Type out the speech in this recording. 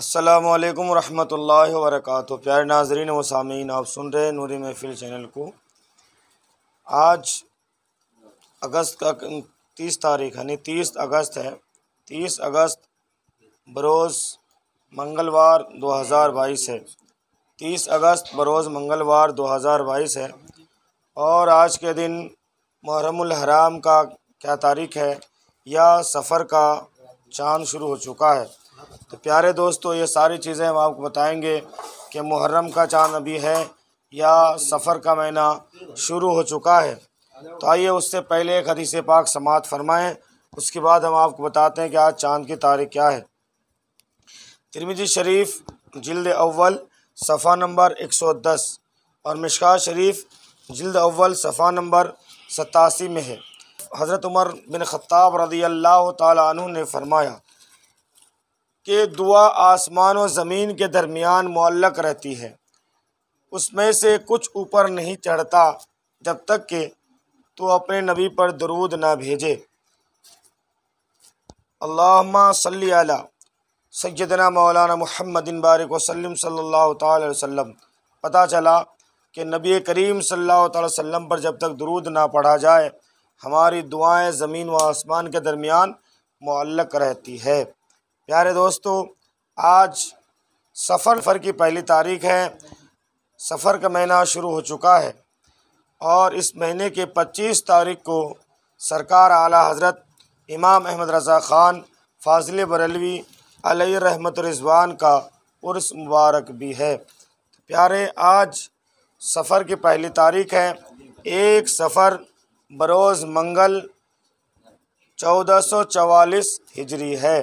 السلام علیکم ورحمۃ اللہ وبرکاتہ پیارے ناظرین و سامعین آپ سن رہے ہیں نوری محفل چینل کو آج اگست کا تیس تاریخ یعنی تیس اگست ہے تیس اگست بروز منگلوار دو ہزار بائیس ہے تیس اگست بروز منگلوار دو ہزار بائیس ہے اور آج کے دن محرم الحرام کا کیا تاریخ ہے یا سفر کا چاند شروع ہو چکا ہے پیارے دوستو یہ ساری چیزیں ہم آپ کو بتائیں گے کہ محرم کا چاند ابھی ہے یا سفر کا مہینہ شروع ہو چکا ہے تو آئیے اس سے پہلے ایک حدیث پاک سماعت فرمائیں اس کے بعد ہم آپ کو بتاتے ہیں کہ آج چاند کی تاریخ کیا ہے ترمیجی شریف جلد اول صفحہ نمبر ایک سو دس اور مشکا شریف جلد اول صفحہ نمبر ستاسی میں ہے حضرت عمر بن خطاب رضی اللہ تعالیٰ عنہ نے فرمایا کہ دعا آسمان و زمین کے درمیان معلق رہتی ہے اس میں سے کچھ اوپر نہیں چڑھتا جب تک کہ تو اپنے نبی پر درود نہ بھیجے اللہم صلی علی سیدنا مولانا محمد بارک و صلی اللہ تعالی علیہ وسلم پتا پتہ چلا کہ نبی کریم صلی اللہ تعالی وسلم پر جب تک درود نہ پڑھا جائے ہماری دعائیں زمین و آسمان کے درمیان معلق رہتی ہے پیارے دوستو آج سفر فر کی پہلی تاریخ ہے سفر کا مہینہ شروع ہو چکا ہے اور اس مہینے کے پچیس تاریخ کو سرکار اعلیٰ حضرت امام احمد رضا خان فاضل برلوی علیہ رحمت رضوان کا عرس مبارک بھی ہے پیارے آج سفر کی پہلی تاریخ ہے ایک سفر بروز منگل چودہ سو چوالیس ہجری ہے